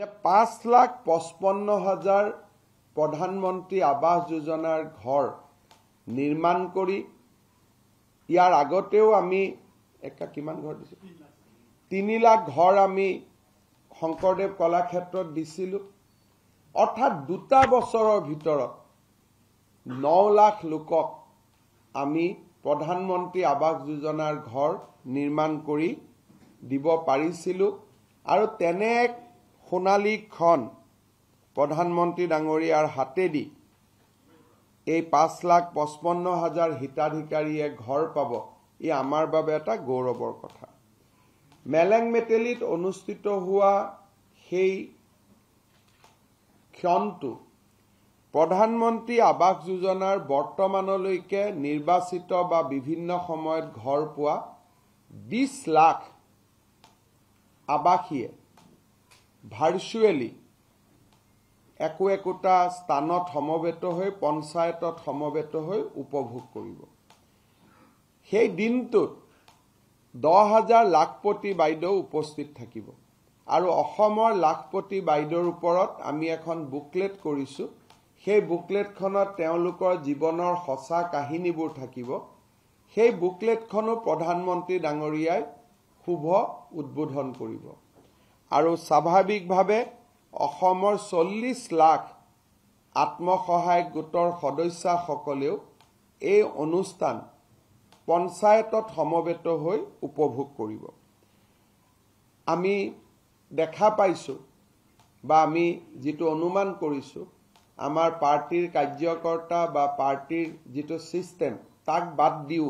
যে পাঁচ লাখ পঁচপন্ন হাজাৰ প্ৰধানমন্ত্ৰী আৱাস যোজনাৰ ঘৰ নিৰ্মাণ কৰি ইয়াৰ আগতেও আমি একা কিমান ঘৰ দিছিলোঁ তিনি লাখ ঘৰ আমি শংকৰদেৱ কলাক্ষেত্ৰত দিছিলোঁ অৰ্থাৎ দুটা বছৰৰ ভিতৰত ন লাখ লোকক আমি প্ৰধানমন্ত্ৰী আৱাস যোজনাৰ ঘৰ নিৰ্মাণ কৰি দিব পাৰিছিলোঁ আৰু তেনে এক সোণালী খন প্ৰধানমন্ত্ৰী ডাঙৰীয়াৰ হাতেদি এই পাঁচ লাখ পঁচপন্ন হাজাৰ হিতাধিকাৰীয়ে ঘৰ পাব ই আমাৰ বাবে এটা গৌৰৱৰ কথা মেলেং মেটেলিত অনুষ্ঠিত হোৱা সেই ক্ষণটো প্ৰধানমন্ত্ৰী আৱাস যোজনাৰ বৰ্তমানলৈকে নিৰ্বাচিত বা বিভিন্ন সময়ত ঘৰ পোৱা বিশ লাখ আৱাসীয়ে ভাৰ্চুৱেলি একো একোটা স্থানত সমবেত হৈ পঞ্চায়তত সমবেত হৈ উপভোগ কৰিব সেই দিনটোত দহ হাজাৰ লাখপতি বাইদেউ উপস্থিত থাকিব আৰু অসমৰ লাখপতি বাইদেউৰ ওপৰত আমি এখন বুকলেট কৰিছোঁ সেই বুকলেটখনত তেওঁলোকৰ জীৱনৰ সঁচা কাহিনীবোৰ থাকিব সেই বুকলেটখনো প্ৰধানমন্ত্ৰী ডাঙৰীয়াই শুভ উদ্বোধন কৰিব আৰু স্বাভাৱিকভাৱে অসমৰ চল্লিছ লাখ আত্মসহায়ক গোটৰ সদস্যাসকলেও এই অনুষ্ঠান পঞ্চায়তত সমবেত হৈ উপভোগ কৰিব আমি দেখা পাইছোঁ বা আমি যিটো অনুমান কৰিছোঁ আমাৰ পাৰ্টীৰ কাৰ্যকৰ্তা বা পাৰ্টীৰ যিটো ছিষ্টেম তাক বাদ দিওঁ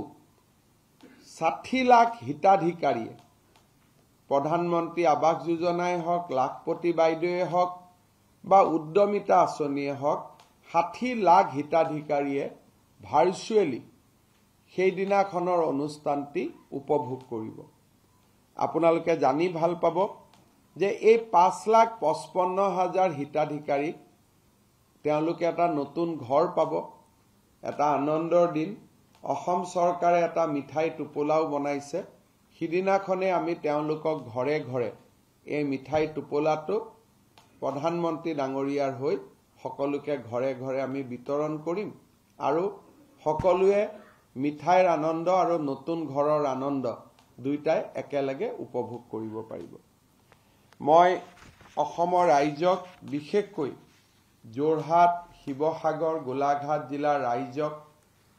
ষাঠি লাখ হিতাধিকাৰীয়ে প্ৰধানমন্ত্ৰী আৱাস যোজনাই হওক লাখপতি বাইদেৱে হওক বা উদ্যমিতা আঁচনিয়ে হওক ষাঠি লাখ হিতাধিকাৰীয়ে ভাৰ্চুৱেলি সেইদিনাখনৰ অনুষ্ঠানটি উপভোগ কৰিব আপোনালোকে জানি ভাল পাব যে এই পাঁচ লাখ পঁচপন্ন হাজাৰ হিতাধিকাৰীক তেওঁলোকে এটা নতুন ঘৰ পাব এটা আনন্দৰ দিন অসম চৰকাৰে এটা মিঠাই টোপোলাও বনাইছে সিদিনাখনে আমি তেওঁলোকক ঘৰে ঘৰে এই মিঠাই টোপোলাটো প্ৰধানমন্ত্ৰী ডাঙৰীয়াৰ হৈ সকলোকে ঘৰে ঘৰে আমি বিতৰণ কৰিম আৰু সকলোৱে মিঠাইৰ আনন্দ আৰু নতুন ঘৰৰ আনন্দ দুয়োটাই একেলগে উপভোগ কৰিব পাৰিব মই অসমৰ ৰাইজক বিশেষকৈ যোৰহাট শিৱসাগৰ গোলাঘাট জিলাৰ ৰাইজক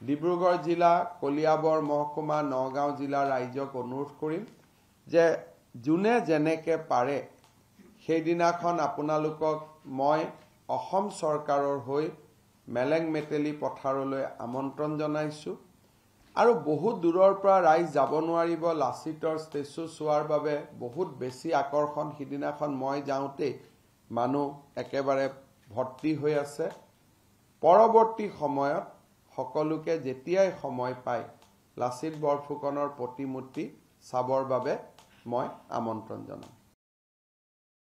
ডিব্ৰুগড় জিলা কলিয়াবৰ মহকুমা নগাঁও জিলাৰ ৰাইজক অনুৰোধ কৰিম যে যোনে যেনেকৈ পাৰে সেইদিনাখন আপোনালোকক মই অসম চৰকাৰৰ হৈ মেলেং মেটেলি পথাৰলৈ আমন্ত্ৰণ জনাইছোঁ আৰু বহুত দূৰৰ পৰা ৰাইজ যাব নোৱাৰিব লাচিতৰ ষ্টেচু চোৱাৰ বাবে বহুত বেছি আকৰ্ষণ সিদিনাখন মই যাওঁতেই মানুহ একেবাৰে ভৰ্তি হৈ আছে পৰৱৰ্তী সময়ত সকলোকে যেতিয়াই সময় পায় লাচিত বৰফুকনৰ প্ৰতিমূৰ্তি চাবৰ বাবে মই আমন্ত্ৰণ জনাম